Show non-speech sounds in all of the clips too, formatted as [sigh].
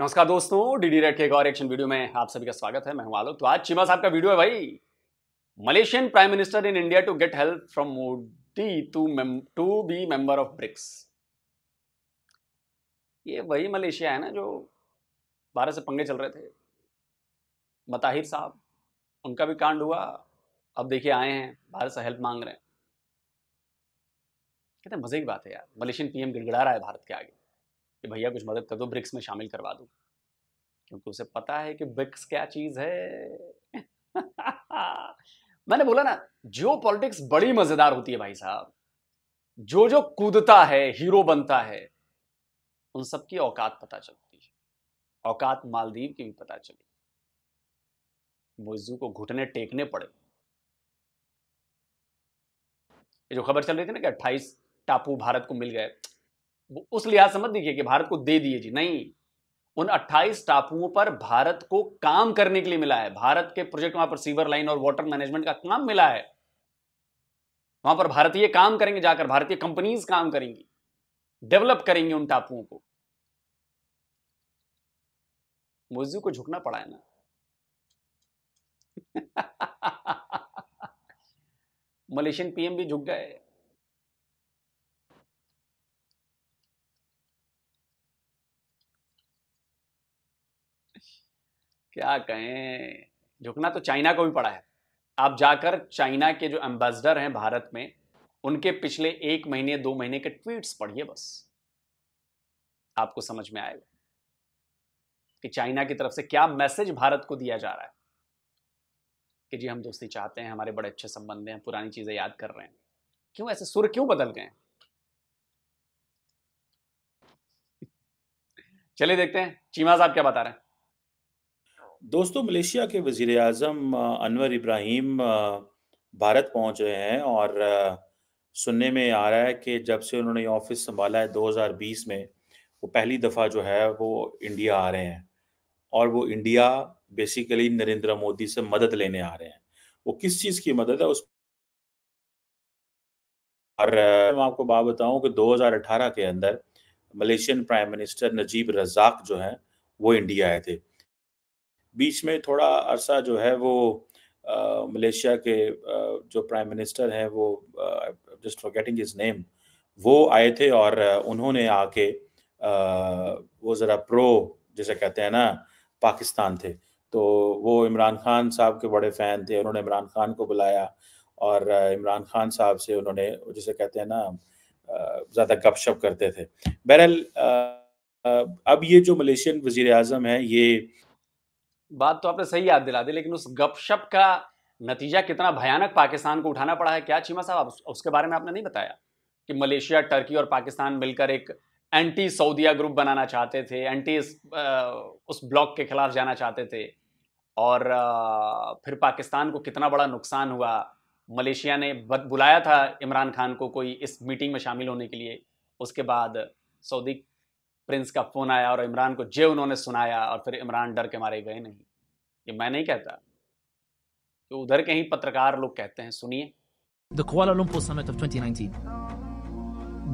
नमस्कार दोस्तों DD red के एक और एक्शन वीडियो में आप सभी का स्वागत है मैं हूं आलोक तो आज चीमा साहब का वीडियो है भाई Malaysian prime minister in India to get help from Modi to to be member of BRICS ये वही मलेशिया है ना जो भारत से पंगे चल रहे थे बताहिर साहब उनका भी कांड हुआ अब देखिए आए हैं भारत से हेल्प मांग रहे हैं कहते मजे की बात है यार मलेशियन पीएम गिड़गड़ा रहा है भारत के आगे कि भैया कुछ मदद कर दो ब्रिक्स में शामिल करवा दो क्योंकि उसे पता है कि ब्रिक्स क्या चीज है [laughs] मैंने बोला ना जियो पॉलिटिक्स बड़ी मजेदार होती है भाई साहब जो जो कूदता है हीरो बनता है उन सबकी औकात पता चलती है औकात मालदीव की भी पता चली मोजू को घुटने टेकने पड़े ये जो खबर चल रही थी ना कि 28 टापू भारत को मिल गए उस लिहाज से मत देखिए कि भारत को दे दिए जी नहीं उन 28 टापुओं पर भारत को काम करने के लिए मिला है भारत के प्रोजेक्ट वहां पर सीवर लाइन और वाटर मैनेजमेंट का काम मिला है वहां पर भारतीय काम करेंगे जाकर भारतीय कंपनीज काम करेंगी डेवलप करेंगी उन टापुओं को मोजू को झुकना पड़ा है ना [laughs] मलेशियन पीएम भी झुक गए क्या कहें झुकना तो चाइना को भी पड़ा है आप जाकर चाइना के जो एम्बेसडर हैं भारत में उनके पिछले एक महीने दो महीने के ट्वीट्स पढ़िए बस आपको समझ में आएगा कि चाइना की तरफ से क्या मैसेज भारत को दिया जा रहा है कि जी हम दोस्ती चाहते हैं हमारे बड़े अच्छे संबंध हैं पुरानी चीजें याद कर रहे हैं क्यों ऐसे सुर क्यों बदल गए चलिए देखते हैं चीमा साहब क्या बता रहे हैं दोस्तों मलेशिया के वजीर अजम अनवर इब्राहिम भारत पहुंच रहे हैं और सुनने में आ रहा है कि जब से उन्होंने ऑफिस संभाला है 2020 में वो पहली दफ़ा जो है वो इंडिया आ रहे हैं और वो इंडिया बेसिकली नरेंद्र मोदी से मदद लेने आ रहे हैं वो किस चीज़ की मदद है उस और मैं आपको बात बताऊं कि 2018 के अंदर Malaysian prime minister Najib Razak जो हैं वो इंडिया आए थे बीच में थोड़ा अरसा जो है वो मलेशिया के जो प्राइम मिनिस्टर हैं वो जस्ट फॉरगेटिंग हिज नेम वो आए थे और उन्होंने आके वो ज़रा प्रो जैसे कहते हैं ना पाकिस्तान थे तो वो इमरान खान साहब के बड़े फ़ैन थे उन्होंने इमरान खान को बुलाया और इमरान खान साहब से उन्होंने जैसे कहते हैं ना ज़्यादा गपशप करते थे बहरहाल अब ये जो मलेशियन वज़ी अजम हैं ये बात तो आपने सही याद दिला दी लेकिन उस गपशप का नतीजा कितना भयानक पाकिस्तान को उठाना पड़ा है क्या चीमा साहब उसके बारे में आपने नहीं बताया कि मलेशिया टर्की और पाकिस्तान मिलकर एक एंटी सऊदिया ग्रुप बनाना चाहते थे एंटी उस ब्लॉक के खिलाफ जाना चाहते थे और फिर पाकिस्तान को कितना बड़ा नुकसान हुआ मलेशिया ने बुलाया था इमरान खान को कोई इस मीटिंग में शामिल होने के लिए उसके बाद सऊदी प्रिंस का फ़ोन आया और इमरान को जे उन्होंने सुनाया और फिर इमरान डर के मारे गए नहीं ये मैं नहीं कहता उधर पत्रकार लोग कहते हैं सुनिए The Kuala Lumpur Summit of 2019.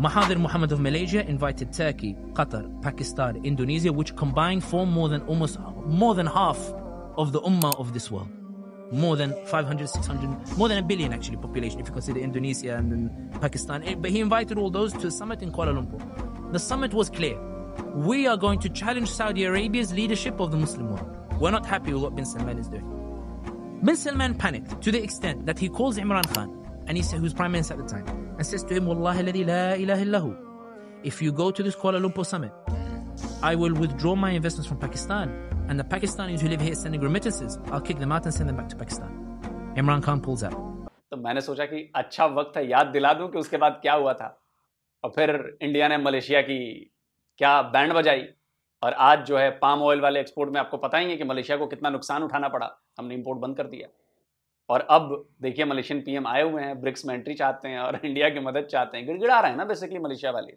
Mahathir Mohamad of Malaysia invited Turkey, Qatar, Pakistan, Indonesia, which combined form more than almost more than half of the ummah of this world. More than 500, 600, more than a billion actually population if you consider Indonesia and then Pakistan. But he invited all those to a summit in Kuala Lumpur. The summit was clear we are going to challenge Saudi Arabia's leadership of the Muslim world. We're not happy with what bin Salman is doing. Bin Salman panicked to the extent that he calls Imran Khan, and he said, who's prime minister at the time, and says to him, Wallahi la ilaha illahu. If you go to this Kuala Lumpur summit, I will withdraw my investments from Pakistan, and the Pakistanis who live here sending remittances, I'll kick them out and send them back to Pakistan. Imran Khan pulls out. तो मैंने सोचा कि अच्छा वक्त है याद दिला दूं कि उसके बाद क्या हुआ था और फिर इंडिया ने मलेशिया की क्या बैंड बजाई और आज जो है पाम ऑयल वाले एक्सपोर्ट में आपको पता ही है कि मलेशिया को कितना नुकसान उठाना पड़ा हमने इम्पोर्ट बंद कर दिया और अब देखिए मलेशियन पीएम आए हुए हैं ब्रिक्स में एंट्री चाहते हैं और इंडिया [laughs] की मदद चाहते हैं गिड़गिड़ा रहे हैं ना बेसिकली मलेशिया वाले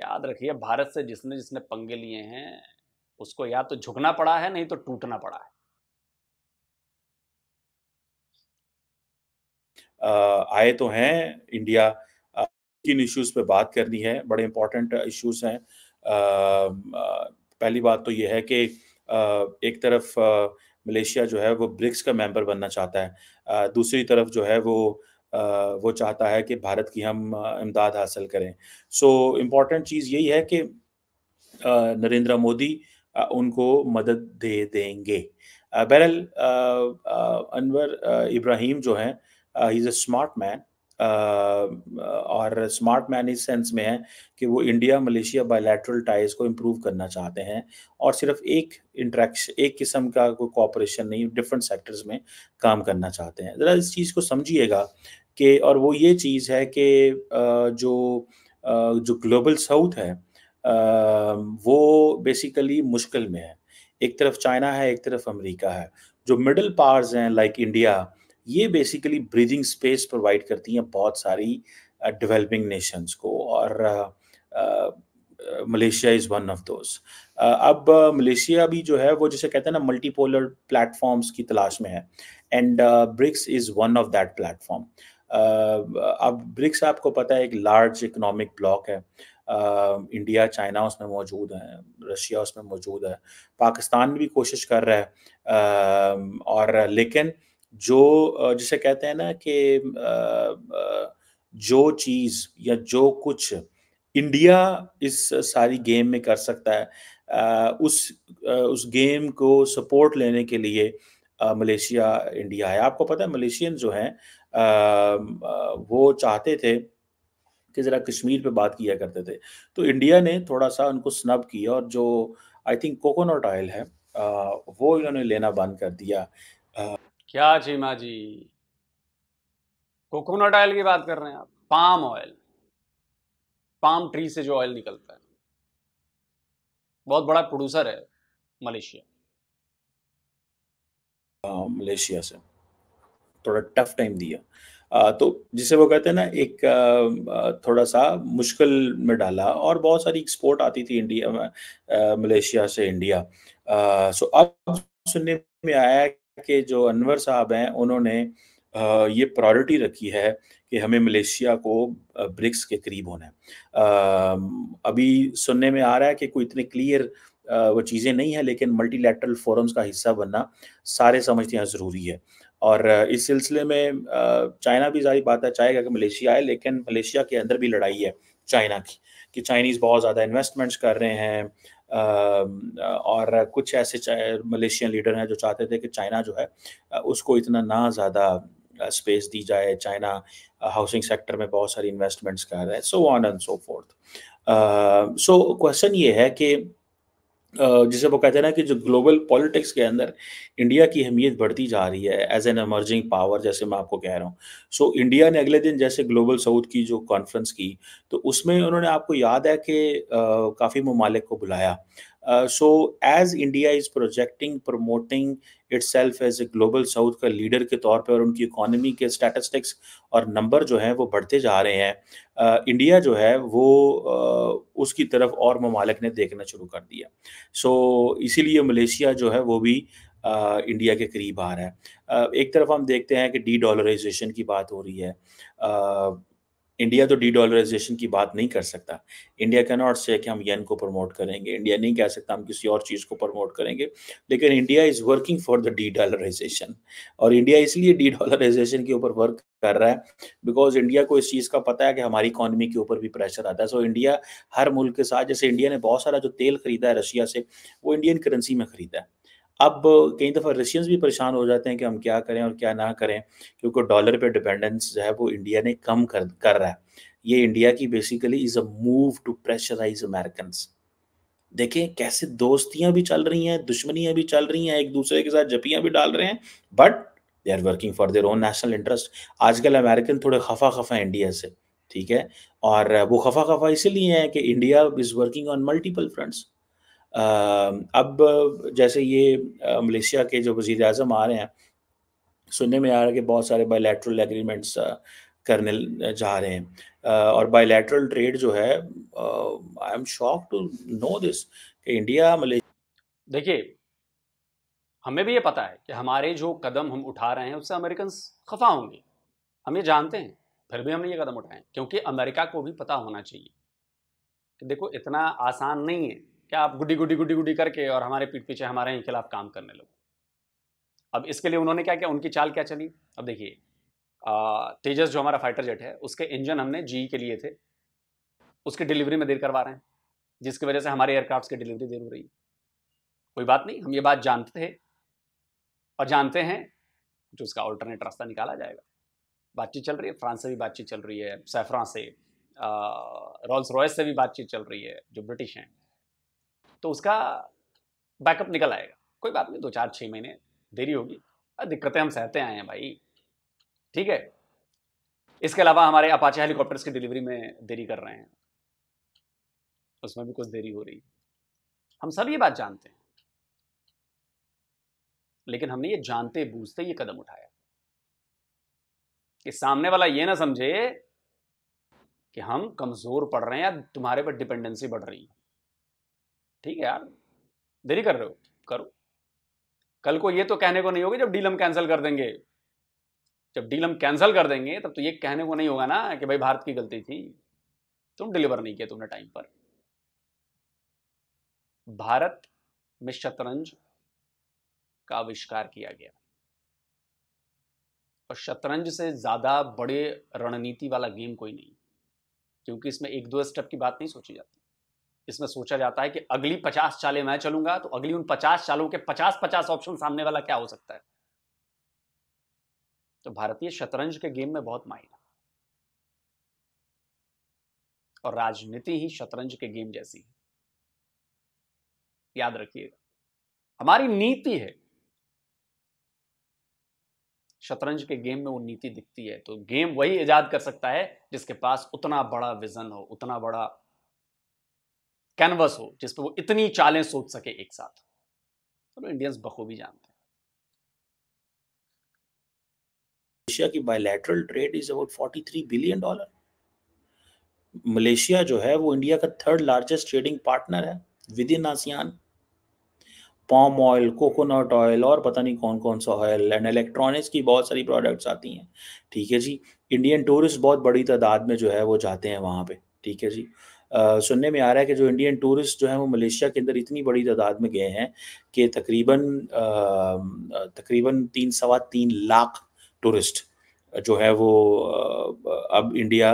याद रखिए भारत से जिसने जिसने पंगे लिए हैं उसको या तो झुकना पड़ा है नहीं तो टूटना पड़ा है आए तो हैं इंडिया किन इश्यूज़ पे बात करनी है बड़े इंपॉर्टेंट इश्यूज़ हैं पहली बात तो ये है कि एक तरफ मलेशिया जो है वो ब्रिक्स का मेंबर बनना चाहता है दूसरी तरफ जो है वो वो चाहता है कि भारत की हम इमदाद हासिल करें सो इम्पॉर्टेंट चीज़ यही है कि नरेंद्र मोदी उनको मदद दे देंगे बहरल अनवर इब्राहिम जो हैं इज़ अ स्मार्ट मैन और स्मार्ट मैन इस सेंस में है कि वो इंडिया मलेशिया बायलैटरल टाइज को इम्प्रूव करना चाहते हैं और सिर्फ एक इंट्रैक्शन एक किस्म का कोई कॉपरेशन नहीं डिफरेंट सेक्टर्स में काम करना चाहते हैं ज़रा इस चीज़ को समझिएगा कि और वो ये चीज़ है कि जो जो ग्लोबल साउथ है वो बेसिकली मुश्किल में है एक तरफ चाइना है एक तरफ अमेरिका है जो मिडिल पावर्स हैं लाइक इंडिया ये बेसिकली ब्रीदिंग स्पेस प्रोवाइड करती हैं बहुत सारी डेवलपिंग uh, नेशंस को और Malaysia is one of those अब मलेशिया uh, भी जो है वो जैसे कहते हैं ना मल्टीपोलर प्लेटफॉर्म्स की तलाश में है and BRICS is one of that platform अब ब्रिक्स आपको पता है एक लार्ज इकोनॉमिक ब्लॉक है इंडिया uh, चाइना उसमें मौजूद है रशिया उसमें मौजूद है पाकिस्तान भी कोशिश कर रहा है uh, और लेकिन uh, जो जिसे कहते हैं ना कि जो चीज़ या जो कुछ इंडिया इस सारी गेम में कर सकता है उस उस गेम को सपोर्ट लेने के लिए मलेशिया इंडिया है आपको पता है मलेशियन जो हैं वो चाहते थे कि ज़रा कश्मीर पे बात किया करते थे तो इंडिया ने थोड़ा सा उनको स्नब किया और जो आई थिंक कोकोनट ऑयल है वो इन्होंने लेना बंद कर दिया क्या चीमा जी कोकोनट ऑयल की बात कर रहे हैं आप पाम ऑयल पाम ट्री से जो ऑयल निकलता है बहुत बड़ा प्रोड्यूसर है मलेशिया मलेशिया से थोड़ा टफ टाइम दिया आ, तो जिसे वो कहते हैं ना एक आ, थोड़ा सा मुश्किल में डाला और बहुत सारी एक्सपोर्ट आती थी इंडिया में मलेशिया से इंडिया सो अब सुनने में आया के जो अनवर साहब हैं उन्होंने ये प्रायोरिटी रखी है कि हमें मलेशिया को ब्रिक्स के करीब होना है अभी सुनने में आ रहा है कि कोई इतने क्लियर वो चीज़ें नहीं है लेकिन मल्टीलैटरल फोरम्स का हिस्सा बनना सारे समझते हैं ज़रूरी है और इस सिलसिले में चाइना भी जारी बात है चाहेगा कि मलेशिया आए लेकिन मलेशिया के अंदर भी लड़ाई है चाइना की कि चाइनीज़ बहुत ज़्यादा इन्वेस्टमेंट्स कर रहे हैं और कुछ ऐसे मलेशियन लीडर हैं जो चाहते थे कि चाइना जो है उसको इतना ना ज़्यादा स्पेस दी जाए चाइना हाउसिंग सेक्टर में बहुत सारी इन्वेस्टमेंट्स कर रहे हैं so on and so forth so question ये है कि जिसे वो कहते हैं ना कि जो ग्लोबल पॉलिटिक्स के अंदर इंडिया की अहमियत बढ़ती जा रही है एज एन एमर्जिंग पावर जैसे मैं आपको कह रहा हूँ सो so, इंडिया ने अगले दिन जैसे ग्लोबल साउथ की जो कॉन्फ्रेंस की तो उसमें उन्होंने आपको याद है कि काफ़ी ममालिक को बुलाया so as India is projecting promoting itself as a global south का लीडर के तौर पर और उनकी इकोनॉमी के स्टैटिस्टिक्स और नंबर जो हैं वो बढ़ते जा रहे हैं इंडिया uh, जो है वो uh, उसकी तरफ और ममालिक ने देखना शुरू कर दिया सो so, इसीलिए मलेशिया जो है वो भी इंडिया uh, के करीब आ रहा है uh, एक तरफ हम देखते हैं कि डी डॉलराइजेशन की बात हो रही है uh, इंडिया तो डी डॉलराइजेशन की बात नहीं कर सकता इंडिया कैन नॉट से कि हम येन को प्रमोट करेंगे इंडिया नहीं कह सकता हम किसी और चीज़ को प्रमोट करेंगे लेकिन India is working for the dedollarisation और इंडिया इसलिए डी डॉलराइजेशन के ऊपर वर्क कर रहा है बिकॉज इंडिया को इस चीज़ का पता है कि हमारी इकॉनमी के ऊपर भी प्रेशर आता है सो so, इंडिया हर मुल्क के साथ जैसे इंडिया ने बहुत सारा जो तेल खरीदा है रशिया से वो इंडियन करेंसी में खरीदा है अब कई दफ़ा रशियंस भी परेशान हो जाते हैं कि हम क्या करें और क्या ना करें क्योंकि डॉलर पे डिपेंडेंस जो है वो इंडिया ने कम कर कर रहा है ये इंडिया की basically is a move to pressurise American देखें कैसे दोस्तियां भी चल रही हैं दुश्मनियां भी चल रही हैं एक दूसरे के साथ जपियां भी डाल रहे हैं but they are working for their own national interest आजकल अमेरिकन थोड़े खफा खफा हैं इंडिया से ठीक है और वो खफा खफा इसीलिए है कि India is working on multiple fronts अब जैसे ये मलेशिया के जो वजीर अजम आ रहे हैं सुनने में आ रहा है कि बहुत सारे बायलैटरल एग्रीमेंट्स करने जा रहे हैं और बायलैटरल ट्रेड जो है I am shock to know this कि इंडिया मलेशिया देखिए हमें भी ये पता है कि हमारे जो कदम हम उठा रहे हैं उससे अमेरिकन खफा होंगे हम ये जानते हैं फिर भी हमने ये कदम उठाए क्योंकि अमेरिका को भी पता होना चाहिए कि देखो इतना आसान नहीं है क्या आप गुडी गुडी गुडी गुडी करके और हमारे पीठ पीछे हमारे ही खिलाफ काम करने लगो अब इसके लिए उन्होंने क्या किया उनकी चाल क्या चली अब देखिए तेजस जो हमारा फाइटर जेट है उसके इंजन हमने जी के लिए थे उसकी डिलीवरी में देर करवा रहे हैं जिसकी वजह से हमारे एयरक्राफ्ट की डिलीवरी देर हो रही है कोई बात नहीं हम ये बात जानते थे और जानते हैं कुछ उसका ऑल्टरनेट रास्ता निकाला जाएगा बातचीत चल रही है फ्रांस से भी बातचीत चल रही है सैफ्रां से रॉल्स रॉयस से भी बातचीत चल रही है जो ब्रिटिश हैं तो उसका बैकअप निकल आएगा कोई बात नहीं दो चार छः महीने देरी होगी दिक्कतें हम सहते आए हैं भाई ठीक है इसके अलावा हमारे अपाचे हेलीकॉप्टर्स की डिलीवरी में देरी कर रहे हैं उसमें भी कुछ देरी हो रही है हम सब ये बात जानते हैं लेकिन हमने ये जानते बूझते ये कदम उठाया कि सामने वाला ये ना समझे कि हम कमजोर पड़ रहे हैं या तुम्हारे पर डिपेंडेंसी बढ़ रही है ठीक है यार देरी कर रहे हो करो कल को ये तो कहने को नहीं होगी जब डील हम कैंसिल कर देंगे जब डील हम कैंसिल कर देंगे तब तो ये कहने को नहीं होगा ना कि भाई भारत की गलती थी तुम डिलीवर नहीं किया तुमने टाइम पर भारत में शतरंज का आविष्कार किया गया और शतरंज से ज़्यादा बड़े रणनीति वाला गेम कोई नहीं क्योंकि इसमें एक दो स्टेप की बात नहीं सोची जाती इसमें सोचा जाता है कि अगली पचास चालें मैं चलूंगा तो अगली उन पचास चालों के पचास पचास ऑप्शन सामने वाला क्या हो सकता है तो भारतीय शतरंज के गेम में बहुत है और राजनीति ही शतरंज के गेम जैसी है याद रखिएगा हमारी नीति है शतरंज के गेम में वो नीति दिखती है तो गेम वही इजाद कर सकता है जिसके पास उतना बड़ा विजन हो उतना बड़ा कैनवस हो जिस पर वो इतनी चालें सोच सके एक साथ तो इंडियंस बखूबी जानते हैं एशिया की bilateral trade is about 43 billion dollar Malaysia जो है वो इंडिया का थर्ड लार्जेस्ट ट्रेडिंग पार्टनर है within ASEAN palm oil coconut oil और पता नहीं कौन कौन सा ऑयल एंड इलेक्ट्रॉनिक्स की बहुत सारी प्रोडक्ट्स आती हैं ठीक है जी इंडियन टूरिस्ट बहुत बड़ी तादाद में जो है वो जाते हैं वहाँ पे ठीक है जी सुनने में आ रहा है कि जो इंडियन टूरिस्ट जो है वो मलेशिया के अंदर इतनी बड़ी तादाद में गए हैं कि तकरीबन तकरीबन तीन सवा तीन लाख टूरिस्ट जो है वो अब इंडिया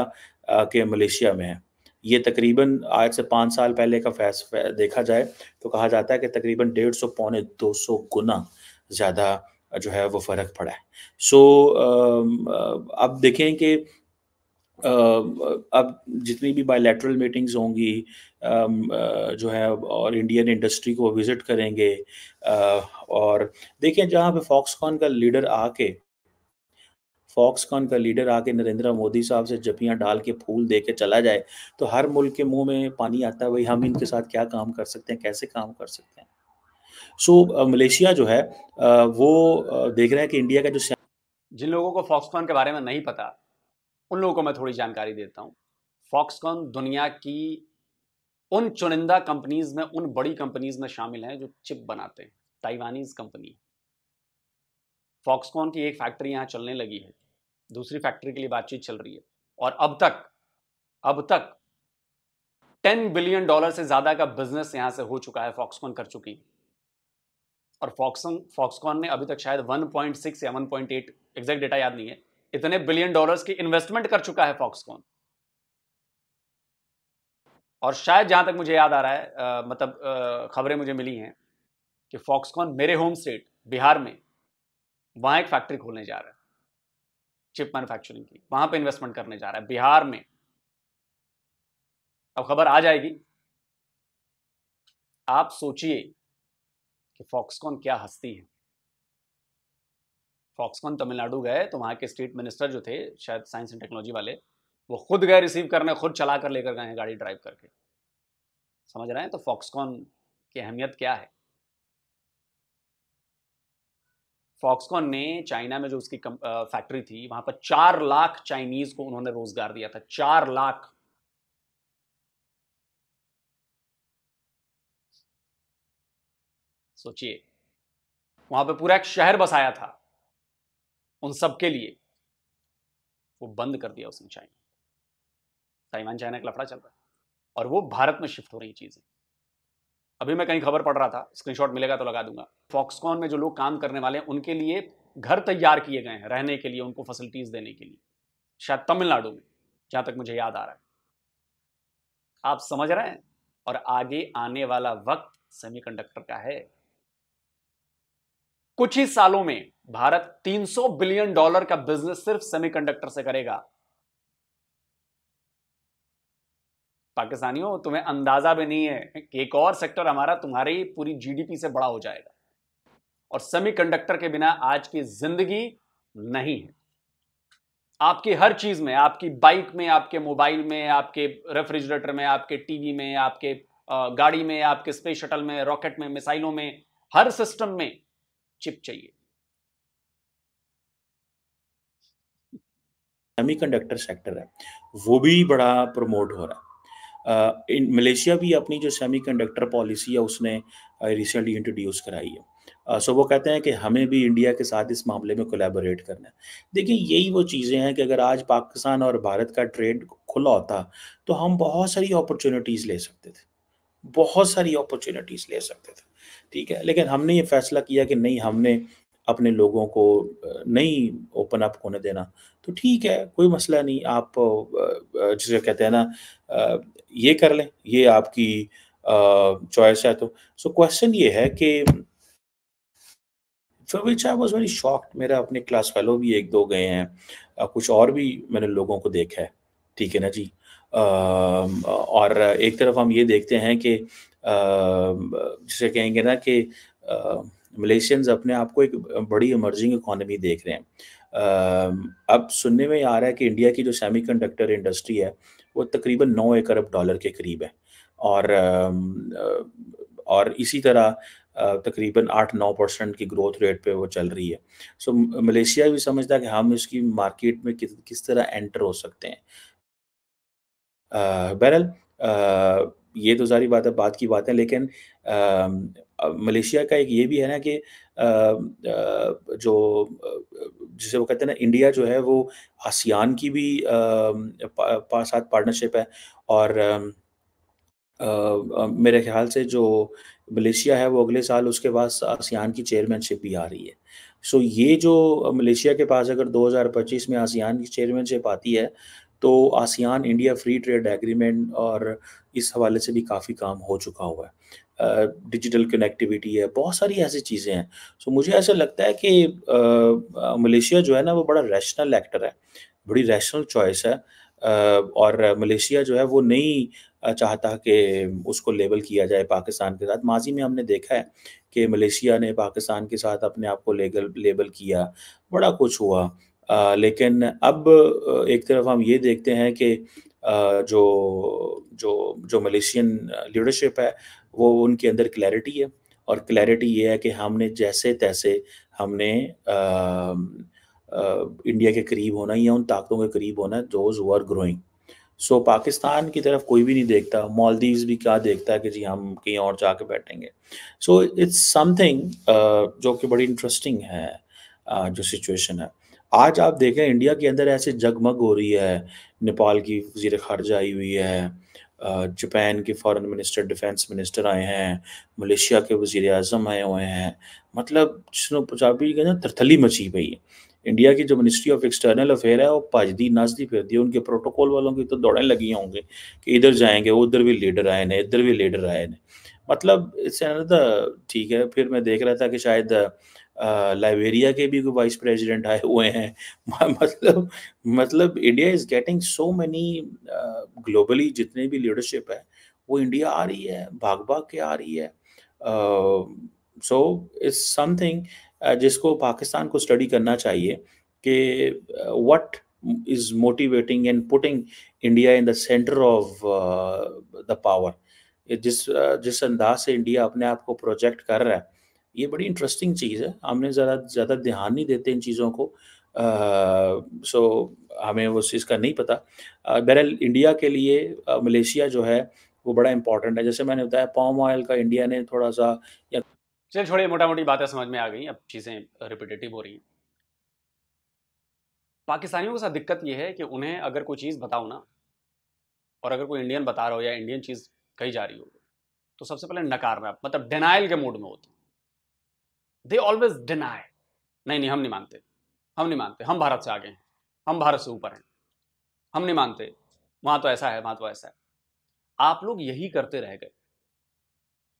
के मलेशिया में है ये तकरीबन आज से पाँच साल पहले का फैस देखा जाए तो कहा जाता है कि तकरीबन डेढ़ सौ पौने दो सौ गुना ज़्यादा जो है वो फ़र्क पड़ा है सो अब देखें कि अब जितनी भी बायलैटरल मीटिंग्स होंगी जो है और इंडियन इंडस्ट्री को विजिट करेंगे और देखें जहाँ पे फॉक्सकॉन का लीडर आके फॉक्सकॉन का लीडर आके नरेंद्र मोदी साहब से जपियाँ डाल के फूल दे के चला जाए तो हर मुल्क के मुंह में पानी आता है भाई हम इनके साथ क्या काम कर सकते हैं कैसे काम कर सकते हैं सो so, मलेशिया जो है वो देख रहे हैं कि इंडिया का जो जिन लोगों को फॉक्सकॉन के बारे में नहीं पता उन लोगों को मैं थोड़ी जानकारी देता हूँ फॉक्सकॉन दुनिया की उन चुनिंदा कंपनीज में उन बड़ी कंपनीज में शामिल हैं जो चिप बनाते हैं ताइवानीज कंपनी फॉक्सकॉन की एक फैक्ट्री यहाँ चलने लगी है दूसरी फैक्ट्री के लिए बातचीत चल रही है और अब तक अब तक टेन बिलियन डॉलर से ज़्यादा का बिजनेस यहां से हो चुका है फॉक्सकॉन कर चुकी है और फॉक्सन फॉक्सकॉन ने अभी तक शायद 1.6 या 1.8 एग्जैक्ट डेटा याद नहीं है इतने बिलियन डॉलर्स की इन्वेस्टमेंट कर चुका है फॉक्सकॉन और शायद जहां तक मुझे याद आ रहा है आ, मतलब खबरें मुझे मिली हैं कि फॉक्सकॉन मेरे होम स्टेट बिहार में वहां एक फैक्ट्री खोलने जा रहा है चिप मैन्युफैक्चरिंग की वहां पे इन्वेस्टमेंट करने जा रहा है बिहार में अब खबर आ जाएगी आप सोचिए कि फॉक्सकॉन क्या हस्ती है फॉक्सकॉन तमिलनाडु गए तो वहाँ के स्टेट मिनिस्टर जो थे शायद साइंस एंड टेक्नोलॉजी वाले वो खुद गए रिसीव करने खुद चला कर लेकर गए हैं गाड़ी ड्राइव करके समझ रहे हैं तो फॉक्सकॉन की अहमियत क्या है फॉक्सकॉन ने चाइना में जो उसकी फैक्ट्री थी वहां पर चार लाख चाइनीज को उन्होंने रोजगार दिया था चार लाख सोचिए वहां पे पूरा एक शहर बसाया था उन सब के लिए वो बंद कर दिया उसने चाइना ताइवान चाइना का लफड़ा चल रहा है और वो भारत में शिफ्ट हो रही चीज़ें अभी मैं कहीं खबर पढ़ रहा था स्क्रीनशॉट मिलेगा तो लगा दूंगा फॉक्सकॉन में जो लोग काम करने वाले हैं उनके लिए घर तैयार किए गए हैं रहने के लिए उनको फैसिलिटीज़ देने के लिए शायद तमिलनाडु में जहां तक मुझे याद आ रहा है आप समझ रहे हैं और आगे आने वाला वक्त सेमीकंडक्टर का है कुछ ही सालों में भारत 300 बिलियन डॉलर का बिजनेस सिर्फ सेमीकंडक्टर से करेगा पाकिस्तानियों तुम्हें अंदाजा भी नहीं है कि एक और सेक्टर हमारा तुम्हारी पूरी जीडीपी से बड़ा हो जाएगा और सेमीकंडक्टर के बिना आज की जिंदगी नहीं है आपकी हर चीज में आपकी बाइक में आपके मोबाइल में आपके रेफ्रिजरेटर में आपके टीवी में आपके गाड़ी में आपके स्पेस शटल में रॉकेट में मिसाइलों में हर सिस्टम में चिप चाहिए कंडक्टर सेक्टर है वो भी बड़ा प्रमोट हो रहा है इन मलेशिया भी अपनी जो सेमी कंडक्टर पॉलिसी है उसने रिसेंटली इंट्रोड्यूस कराई है सो वो कहते हैं कि हमें भी इंडिया के साथ इस मामले में कोलेबोरेट करना है देखिए यही वो चीज़ें हैं कि अगर आज पाकिस्तान और भारत का ट्रेड खुला होता तो हम बहुत सारी अपॉर्चुनिटीज़ ले सकते थे बहुत सारी अपॉर्चुनिटीज़ ले सकते थे ठीक है लेकिन हमने ये फैसला किया कि नहीं हमने अपने लोगों को नहीं ओपन अप होने देना तो ठीक है कोई मसला नहीं आप जिसे कहते हैं ना ये कर लें ये आपकी चॉइस है तो सो क्वेश्चन ये है कि फिर which I was very shocked मेरा अपने क्लास फेलो भी एक दो गए हैं कुछ और भी मैंने लोगों को देखा है ठीक है ना जी और एक तरफ हम ये देखते हैं कि जैसे कहेंगे ना कि मलेशियंस अपने आप को एक बड़ी इमर्जिंग इकोनॉमी देख रहे हैं अब सुनने में आ रहा है कि इंडिया की जो सेमीकंडक्टर इंडस्ट्री है वो तकरीबन नौ एक अरब डॉलर के करीब है और और इसी तरह तकरीबन आठ नौ परसेंट की ग्रोथ रेट पे वो चल रही है सो मलेशिया भी समझता है कि हम इसकी मार्केट में किस किस तरह एंटर हो सकते हैं बहरहाल ये तो सारी बात है बात की बात है लेकिन मलेशिया का एक ये भी है ना कि जो जिसे वो कहते हैं ना इंडिया जो है वो आसियान की भी पास साथ पार्टनरशिप है और आ, मेरे ख्याल से जो मलेशिया है वो अगले साल उसके बाद आसियान की चेयरमैनशिप भी आ रही है सो ये जो मलेशिया के पास अगर 2025 में आसियान की चेयरमैनशिप आती है तो ASEAN India free trade agreement और इस हवाले से भी काफ़ी काम हो चुका हुआ है डिजिटल कनेक्टिविटी है बहुत सारी ऐसी चीज़ें हैं सो मुझे ऐसा लगता है कि मलेशिया जो है ना वो बड़ा रैशनल एक्टर है बड़ी रैशनल चॉइस है और मलेशिया जो है वो नहीं चाहता कि उसको लेबल किया जाए पाकिस्तान के साथ माजी में हमने देखा है कि मलेशिया ने पाकिस्तान के साथ अपने आप को लेगल लेबल किया बड़ा कुछ हुआ आ, लेकिन अब एक तरफ हम ये देखते हैं कि जो जो जो मलेशियन लीडरशिप है वो उनके अंदर क्लैरिटी है और क्लैरिटी ये है कि हमने जैसे तैसे हमने आ, आ, इंडिया के करीब होना या उन ताकतों के करीब होना those were growing so Pakistan की तरफ कोई भी नहीं देखता मालदीव्स भी क्या देखता है कि जी हम कहीं और जाके बैठेंगे सो इट्स समथिंग जो कि बड़ी इंटरेस्टिंग है uh, जो सिचुएशन है आज आप देखें इंडिया के अंदर ऐसे जगमग हो रही है नेपाल की वजीर खारजा आई हुई है जापान के फॉरेन मिनिस्टर डिफेंस मिनिस्टर आए हैं मलेशिया के वजीर अजम आए हुए हैं मतलब जिसनों पंजाबी के ना तरथली मची पई है इंडिया की जो मिनिस्ट्री ऑफ एक्सटर्नल अफेयर है वो भजदी नाचती फिर दी उनके प्रोटोकॉल वालों की तो दौड़ें लगी होंगे कि इधर जाएंगे उधर भी लीडर आए हैं इधर भी लीडर आए हैं मतलब इससे ठीक है फिर मैं देख रहा था कि शायद लाइबेरिया के भी वाइस प्रेसिडेंट आए हुए हैं मतलब मतलब India is getting so many globally जितने भी लीडरशिप है वो इंडिया आ रही है भाग भाग के आ रही है सो इट्स समथिंग जिसको पाकिस्तान को स्टडी करना चाहिए कि what is motivating and putting India in the centre of the power जिस जिस अंदाज से इंडिया अपने आप को प्रोजेक्ट कर रहा है ये बड़ी इंटरेस्टिंग चीज़ है हमने ज़रा ज़्यादा ध्यान नहीं देते इन चीज़ों को सो uh, so, हमें उस चीज़ का नहीं पता uh, बहरहाल इंडिया के लिए uh, मलेशिया जो है वो बड़ा इंपॉर्टेंट है जैसे मैंने बताया पाम ऑयल का इंडिया ने थोड़ा सा या चलिए छोड़िए मोटा मोटी बातें समझ में आ गई अब चीज़ें रिपीटेटिव हो रही हैं पाकिस्तानियों के साथ दिक्कत ये है कि उन्हें अगर कोई चीज़ बताओ ना और अगर कोई इंडियन बता रहा हो या इंडियन चीज़ कही जा रही हो तो सबसे पहले नकार में मतलब डिनाइल के मूड में होते हैं दे ऑलवेज डिनाई नहीं नहीं हम नहीं मानते हम नहीं मानते हम भारत से आगे हैं हम भारत से ऊपर हैं हम नहीं मानते वहां तो ऐसा है वहां तो ऐसा है आप लोग यही करते रह गए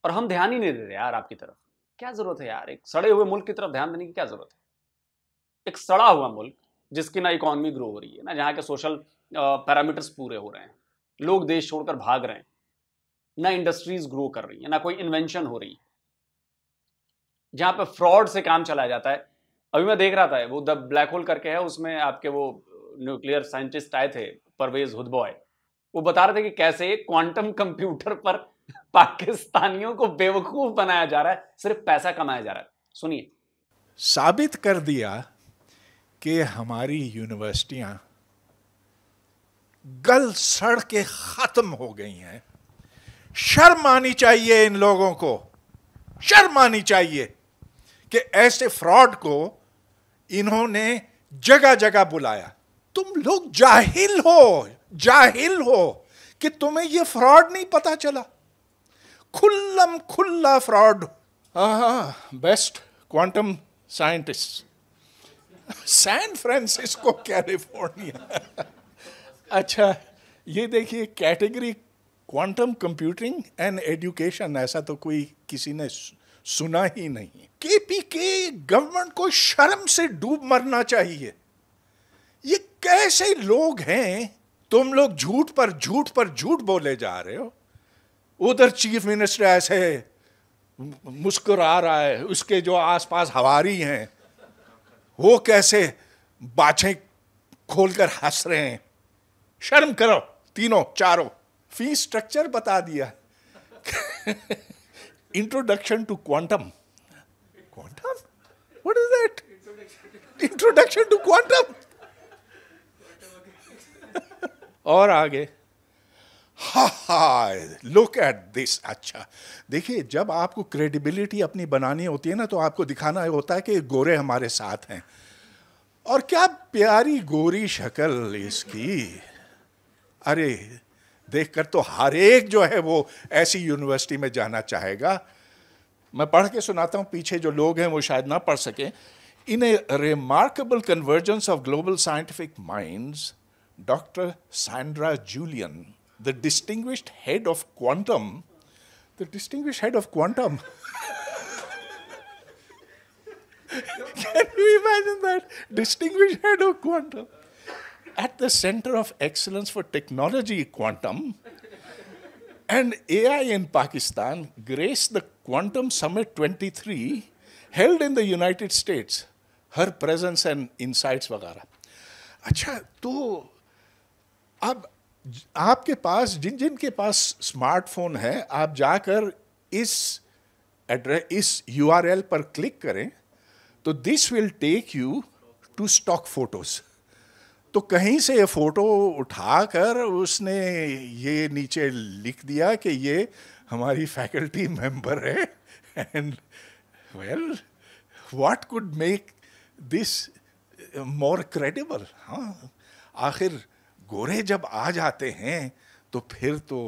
और हम ध्यान ही नहीं दे रहे यार आपकी तरफ क्या जरूरत है यार एक सड़े हुए मुल्क की तरफ ध्यान देने की क्या जरूरत है एक सड़ा हुआ मुल्क जिसकी ना इकोनॉमी ग्रो हो रही है ना जहाँ के सोशल पैरामीटर्स पूरे हो रहे हैं लोग देश छोड़कर भाग रहे हैं ना इंडस्ट्रीज ग्रो कर रही है ना कोई इन्वेंशन हो रही है जहां पे फ्रॉड से काम चलाया जाता है अभी मैं देख रहा था वो द ब्लैक होल करके है उसमें आपके वो न्यूक्लियर साइंटिस्ट आए थे परवेज हुदबॉय वो बता रहे थे कि कैसे क्वांटम कंप्यूटर पर पाकिस्तानियों को बेवकूफ बनाया जा रहा है सिर्फ पैसा कमाया जा रहा है सुनिए साबित कर दिया कि हमारी यूनिवर्सिटियां गल सड़ के खत्म हो गई हैं शर्म आनी चाहिए इन लोगों को शर्म आनी चाहिए कि ऐसे फ्रॉड को इन्होंने जगह जगह बुलाया तुम लोग जाहिल हो जाहिल हो कि तुम्हें यह फ्रॉड नहीं पता चला खुल्लम खुल्ला fraud best quantum scientist San Francisco California अच्छा ये देखिए category quantum computing and education ऐसा तो कोई किसी ने सुना ही नहीं केपी के गवर्नमेंट को शर्म से डूब मरना चाहिए ये कैसे लोग हैं तुम लोग झूठ पर झूठ पर झूठ बोले जा रहे हो उधर चीफ मिनिस्टर ऐसे मुस्कुरा रहा है उसके जो आसपास हवारी हैं वो कैसे बाछे खोलकर हंस रहे हैं शर्म करो तीनों चारों फीस स्ट्रक्चर बता दिया [laughs] Introduction to quantum. Quantum? What is that? Introduction to quantum. [laughs] और आगे हा हा लुक एट दिस अच्छा देखिए जब आपको क्रेडिबिलिटी अपनी बनानी होती है ना तो आपको दिखाना होता है कि गोरे हमारे साथ हैं और क्या प्यारी गोरी शक्ल इसकी अरे देखकर तो हर एक जो है वो ऐसी यूनिवर्सिटी में जाना चाहेगा मैं पढ़ के सुनाता हूँ पीछे जो लोग हैं वो शायद ना पढ़ सकें in a remarkable convergence of global scientific minds doctor Sandra Julian the distinguish head of quantum the distinguish head of quantum can you imagine that? Distinguished head of quantum. at the center of excellence for technology quantum and AI in Pakistan graced the Quantum Summit 23 held in the United States. Her presence and insights वगैरह अच्छा तो अब आपके पास जिन जिन के पास smartphone है आप जाकर इस एड्रेस इस यूआरएल पर क्लिक करें तो this will take you to stock photos तो कहीं से ये फोटो उठाकर उसने ये नीचे लिख दिया कि ये हमारी फैकल्टी मेंबर है and well what could make this more credible हाँ आखिर गोरे जब आ जाते हैं तो फिर तो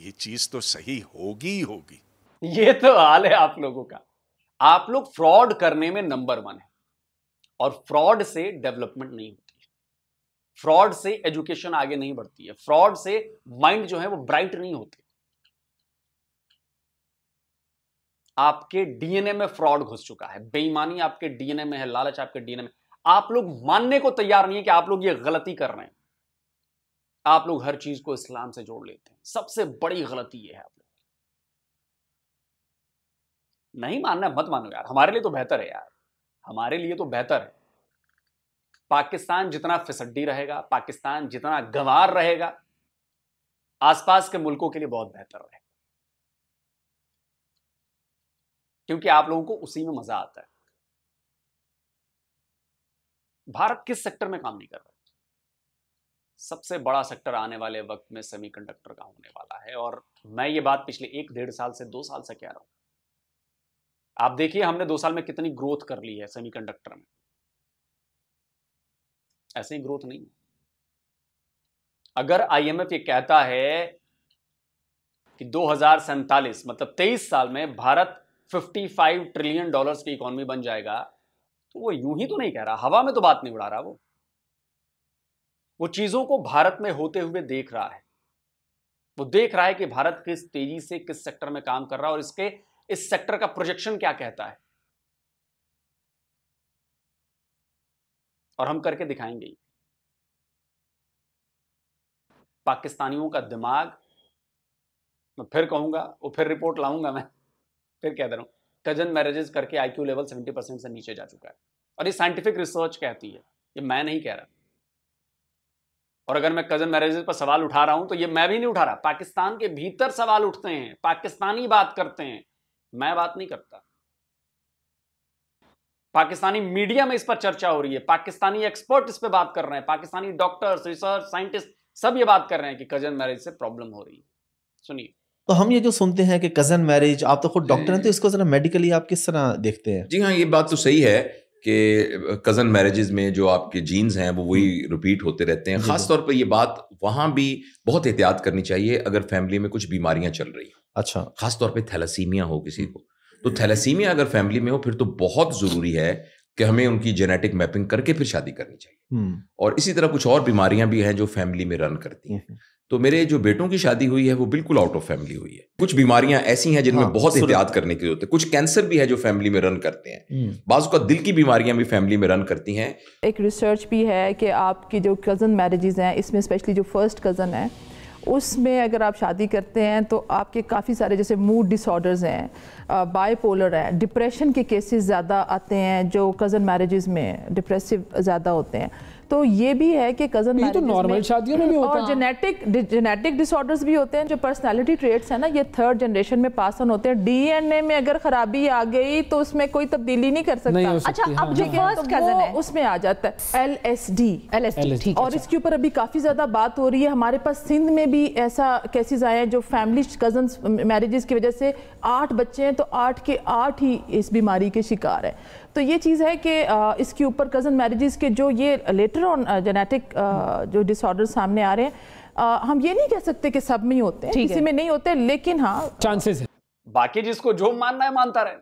ये चीज़ तो सही होगी ही होगी ये तो हाल है आप लोगों का आप लोग फ्रॉड करने में नंबर वन है और फ्रॉड से डेवलपमेंट नहीं हो फ्रॉड से एजुकेशन आगे नहीं बढ़ती है फ्रॉड से माइंड जो है वो ब्राइट नहीं होते आपके डीएनए में फ्रॉड घुस चुका है बेईमानी आपके डीएनए में है लालच आपके डीएनए में आप लोग मानने को तैयार नहीं है कि आप लोग ये गलती कर रहे हैं आप लोग हर चीज को इस्लाम से जोड़ लेते हैं सबसे बड़ी गलती ये है आप लोग नहीं मानना मत मानो यार हमारे लिए तो बेहतर है यार हमारे लिए तो बेहतर है पाकिस्तान जितना फिसड्डी रहेगा पाकिस्तान जितना गंवार रहेगा आसपास के मुल्कों के लिए बहुत बेहतर रहेगा क्योंकि आप लोगों को उसी में मजा आता है भारत किस सेक्टर में काम नहीं कर रहा सबसे बड़ा सेक्टर आने वाले वक्त में सेमीकंडक्टर का होने वाला है और मैं ये बात पिछले एक डेढ़ साल से दो साल से कह रहा हूं आप देखिए हमने दो साल में कितनी ग्रोथ कर ली है सेमीकंडक्टर में ऐसे ही ग्रोथ नहीं अगर आईएमएफ ये कहता है कि दो मतलब 23 साल में भारत 55 ट्रिलियन डॉलर्स की इकोनॉमी बन जाएगा तो वो यूं ही तो नहीं कह रहा हवा में तो बात नहीं उड़ा रहा वो वो चीजों को भारत में होते हुए देख रहा है वो देख रहा है कि भारत किस तेजी से किस सेक्टर में काम कर रहा है और इसके इस सेक्टर का प्रोजेक्शन क्या कहता है और हम करके दिखाएंगे पाकिस्तानियों का दिमाग मैं फिर कहूंगा वो फिर रिपोर्ट लाऊंगा मैं फिर कह दे रहा हूँ कजन मैरिजेस करके आईक्यू लेवल 70 परसेंट से नीचे जा चुका है और ये साइंटिफिक रिसर्च कहती है ये मैं नहीं कह रहा और अगर मैं कजन मैरिजेस पर सवाल उठा रहा हूं तो ये मैं भी नहीं उठा रहा पाकिस्तान के भीतर सवाल उठते हैं पाकिस्तानी बात करते हैं मैं बात नहीं करता पाकिस्तानी मीडिया में इस पर चर्चा हो रही है पाकिस्तानी एक्सपर्ट इस पर बात कर रहे हैं पाकिस्तानी डॉक्टर्स रिसर्च साइंटिस्ट सब ये बात कर रहे हैं कि कजन मैरिज से प्रॉब्लम हो रही है सुनिए तो हम ये जो सुनते हैं कि कजन मैरिज आप तो खुद डॉक्टर हैं तो हम्म। इसको जरा मेडिकली आप किस तरह देखते हैं जी हाँ ये बात तो सही है कि कज़न मैरिजेज में जो आपके जीन्स हैं वो हम्म। वही रिपीट होते रहते हैं खासतौर पर ये बात वहां भी बहुत एहतियात करनी चाहिए अगर फैमिली में कुछ बीमारियां चल रही अच्छा खासतौर पर थैलासीमिया हो किसी हम्म। को तो थैलेसीमिया अगर फैमिली में हो फिर तो बहुत जरूरी है कि हमें उनकी जेनेटिक मैपिंग करके फिर शादी करनी चाहिए हम्म। और इसी तरह कुछ और बीमारियां भी हैं जो फैमिली में रन करती हैं हम्म। तो मेरे जो बेटों की शादी हुई है वो बिल्कुल आउट ऑफ फैमिली हुई है कुछ बीमारियां ऐसी हैं जिनमें हाँ, बहुत एहतियात करने की जरूरत है कुछ कैंसर भी है जो फैमिली में रन करते हैं हम्म। बाजू का दिल की बीमारियां भी फैमिली में रन करती हैं एक रिसर्च भी है कि आपकी जो कज़न मैरिजेज हैं इसमें स्पेशली जो फर्स्ट कज़न है उसमें अगर आप शादी करते हैं तो आपके काफ़ी सारे जैसे मूड डिसऑर्डर्स हैं बायपोलर हैं डिप्रेशन के केसेस ज़्यादा आते हैं जो कज़न मैरिज़ में डिप्रेसिव ज़्यादा होते हैं तो ये भी है कि कजन ये तो नॉर्मल शादियों में भी होता और जेनेटिक जेनेटिक डिसऑर्डर्स भी होते हैं जो पर्सनैलिटी ट्रेट्स है ना ये थर्ड जनरेशन में पास ऑन होते हैं डीएनए में अगर खराबी आ गई तो उसमें कोई तब्दीली नहीं कर सकता नहीं अच्छा हाँ, अब जो फर्स्ट कजन तो है उसमें आ जाता है L S D L S D और अच्छा। इसके ऊपर अभी काफी ज्यादा बात हो रही है हमारे पास सिंध में भी ऐसा केसेज आए हैं जो फैमिली कजन मैरिजेस की वजह से आठ बच्चे हैं तो आठ के आठ ही इस बीमारी के शिकार है तो ये चीज़ है कि इसके ऊपर कज़न मैरिजेस के जो ये लेटर ऑन जेनेटिक जो डिसऑर्डर सामने आ रहे हैं हम ये नहीं कह सकते कि सब में ही होते हैं किसी में नहीं होते लेकिन हाँ चांसेस है बाकी जिसको जो मानना है मानता रहे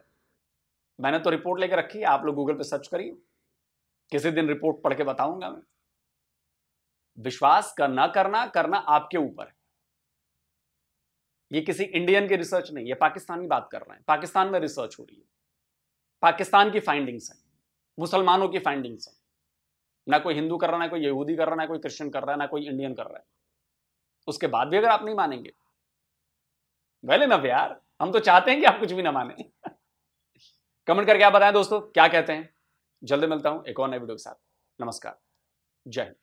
मैंने तो रिपोर्ट लेकर रखी है आप लोग गूगल पे सर्च करिए किसी दिन रिपोर्ट पढ़ के बताऊंगा मैं विश्वास करना करना करना आपके ऊपर है ये किसी इंडियन की रिसर्च नहीं ये पाकिस्तान की बात कर रहे हैं पाकिस्तान में रिसर्च हो रही है पाकिस्तान की फाइंडिंग्स हैं मुसलमानों की फाइंडिंग्स हैं ना कोई हिंदू कर रहा ना कोई यहूदी कर रहा है ना कोई क्रिश्चियन कर रहा है ना कोई इंडियन कर रहा है उसके बाद भी अगर आप नहीं मानेंगे वेल इनफ यार हम तो चाहते हैं कि आप कुछ भी ना माने कमेंट करके आप बताएं दोस्तों क्या कहते हैं जल्दी मिलता हूं एक और नए वीडियो के साथ नमस्कार जय हिंद